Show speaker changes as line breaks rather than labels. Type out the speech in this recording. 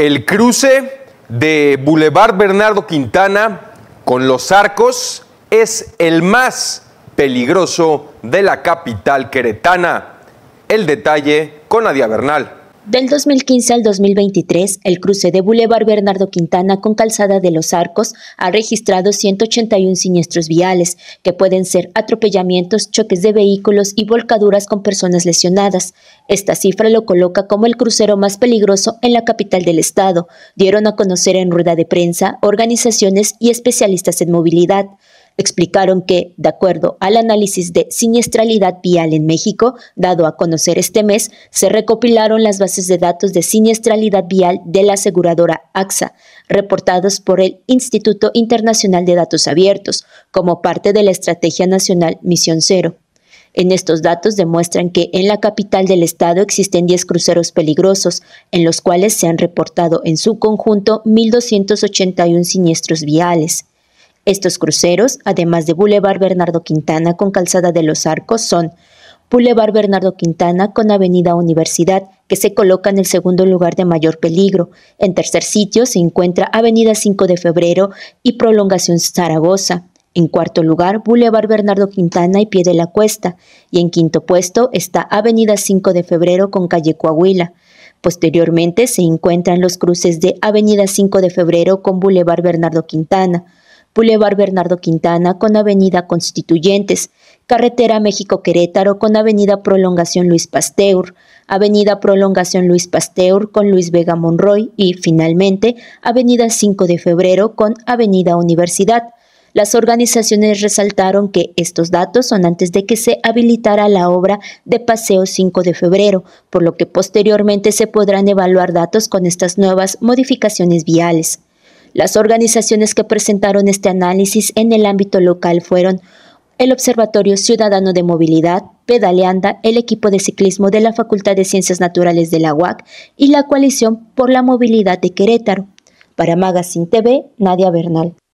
el cruce de Boulevard Bernardo Quintana con los arcos es el más peligroso de la capital queretana. El detalle con Adia Bernal.
Del 2015 al 2023, el cruce de Boulevard Bernardo Quintana con Calzada de los Arcos ha registrado 181 siniestros viales, que pueden ser atropellamientos, choques de vehículos y volcaduras con personas lesionadas. Esta cifra lo coloca como el crucero más peligroso en la capital del estado, dieron a conocer en rueda de prensa organizaciones y especialistas en movilidad. Explicaron que, de acuerdo al análisis de siniestralidad vial en México, dado a conocer este mes, se recopilaron las bases de datos de siniestralidad vial de la aseguradora AXA, reportados por el Instituto Internacional de Datos Abiertos, como parte de la Estrategia Nacional Misión Cero. En estos datos demuestran que en la capital del estado existen 10 cruceros peligrosos, en los cuales se han reportado en su conjunto 1.281 siniestros viales. Estos cruceros, además de Boulevard Bernardo Quintana con Calzada de los Arcos, son Boulevard Bernardo Quintana con Avenida Universidad, que se coloca en el segundo lugar de mayor peligro. En tercer sitio se encuentra Avenida 5 de Febrero y Prolongación Zaragoza. En cuarto lugar, Boulevard Bernardo Quintana y Pie de la Cuesta. Y en quinto puesto está Avenida 5 de Febrero con Calle Coahuila. Posteriormente se encuentran los cruces de Avenida 5 de Febrero con Boulevard Bernardo Quintana. Boulevard Bernardo Quintana con Avenida Constituyentes, Carretera México-Querétaro con Avenida Prolongación Luis Pasteur, Avenida Prolongación Luis Pasteur con Luis Vega Monroy y, finalmente, Avenida 5 de Febrero con Avenida Universidad. Las organizaciones resaltaron que estos datos son antes de que se habilitara la obra de Paseo 5 de febrero, por lo que posteriormente se podrán evaluar datos con estas nuevas modificaciones viales. Las organizaciones que presentaron este análisis en el ámbito local fueron el Observatorio Ciudadano de Movilidad, Pedaleanda, el equipo de ciclismo de la Facultad de Ciencias Naturales de la UAC y la Coalición por la Movilidad de Querétaro. Para Magazine TV, Nadia Bernal.